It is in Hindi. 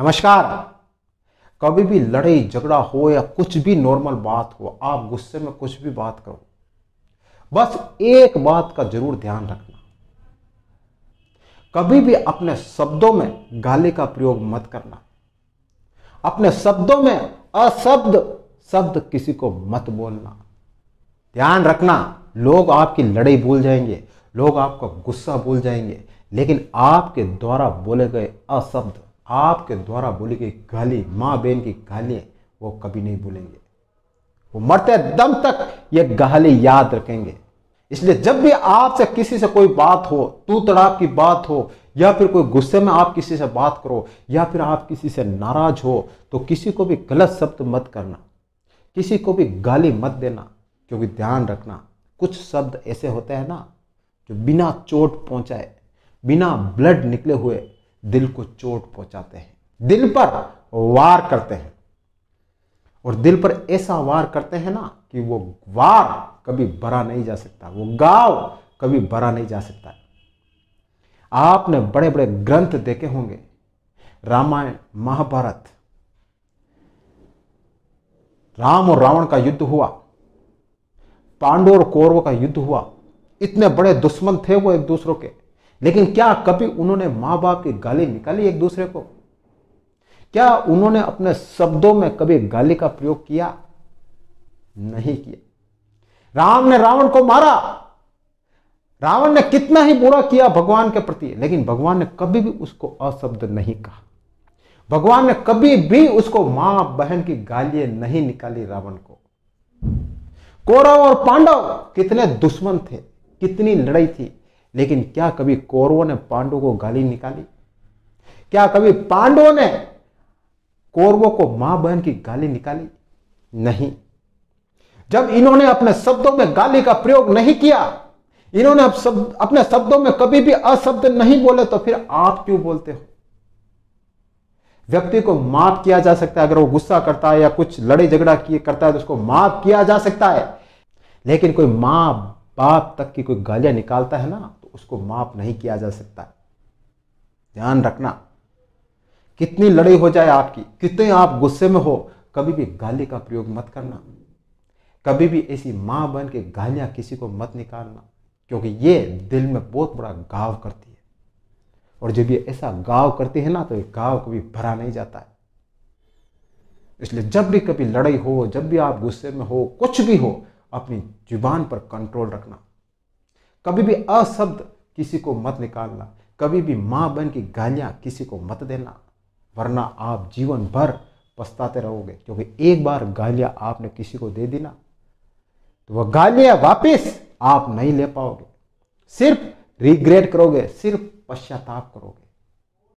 नमस्कार कभी भी लड़ाई झगड़ा हो या कुछ भी नॉर्मल बात हो आप गुस्से में कुछ भी बात करो बस एक बात का जरूर ध्यान रखना कभी भी अपने शब्दों में गाली का प्रयोग मत करना अपने शब्दों में अशब्द शब्द किसी को मत बोलना ध्यान रखना लोग आपकी लड़ाई भूल जाएंगे लोग आपका गुस्सा भूल जाएंगे लेकिन आपके द्वारा बोले गए अशब्द आपके द्वारा बोली गई गाली माँ बहन की गाली वो कभी नहीं भूलेंगे वो मरते दम तक ये गाली याद रखेंगे इसलिए जब भी आपसे किसी से कोई बात हो तू तड़ाप की बात हो या फिर कोई गुस्से में आप किसी से बात करो या फिर आप किसी से नाराज हो तो किसी को भी गलत शब्द मत करना किसी को भी गाली मत देना क्योंकि ध्यान रखना कुछ शब्द ऐसे होते हैं ना जो बिना चोट पहुंचाए बिना ब्लड निकले हुए दिल को चोट पहुंचाते हैं दिल पर वार करते हैं और दिल पर ऐसा वार करते हैं ना कि वो वार कभी भरा नहीं जा सकता वो गांव कभी भरा नहीं जा सकता आपने बड़े बड़े ग्रंथ देखे होंगे रामायण महाभारत राम और रावण का युद्ध हुआ पांडव और कौरव का युद्ध हुआ इतने बड़े दुश्मन थे वो एक दूसरों के लेकिन क्या कभी उन्होंने मां बाप की गाली निकाली एक दूसरे को क्या उन्होंने अपने शब्दों में कभी गाली का प्रयोग किया नहीं किया राम ने रावण को मारा रावण ने कितना ही बुरा किया भगवान के प्रति लेकिन भगवान ने कभी भी उसको अशब्द नहीं कहा भगवान ने कभी भी उसको मां बहन की गालियां नहीं निकाली रावण को कौरव और पांडव कितने दुश्मन थे कितनी लड़ाई थी लेकिन क्या कभी कौरवों ने पांडवों को गाली निकाली क्या कभी पांडवों ने कौरवों को मां बहन की गाली निकाली नहीं जब इन्होंने अपने शब्दों में गाली का प्रयोग नहीं किया इन्होंने अब सब अपने शब्दों में कभी भी अशब्द नहीं बोले तो फिर आप क्यों बोलते हो व्यक्ति को माफ किया जा सकता है अगर वो गुस्सा करता है या कुछ लड़े झगड़ा किए करता है तो उसको माफ किया जा सकता है लेकिन कोई मां बाप तक की कोई गालियां निकालता है ना उसको माफ नहीं किया जा सकता ध्यान रखना कितनी लड़ाई हो जाए आपकी कितने आप गुस्से में हो कभी भी गाली का प्रयोग मत करना कभी भी ऐसी मां बन के गालियां किसी को मत निकालना क्योंकि ये दिल में बहुत बड़ा गाव करती है और जब ये ऐसा गाव करती है ना तो ये गाव कभी भरा नहीं जाता है इसलिए जब भी कभी लड़ाई हो जब भी आप गुस्से में हो कुछ भी हो अपनी जुबान पर कंट्रोल रखना कभी भी अशब्द किसी को मत निकालना कभी भी माँ बहन की गालियाँ किसी को मत देना वरना आप जीवन भर पछताते रहोगे क्योंकि एक बार गालियाँ आपने किसी को दे दी ना तो वह गालियाँ वापस आप नहीं ले पाओगे सिर्फ रिग्रेट करोगे सिर्फ पश्चाताप करोगे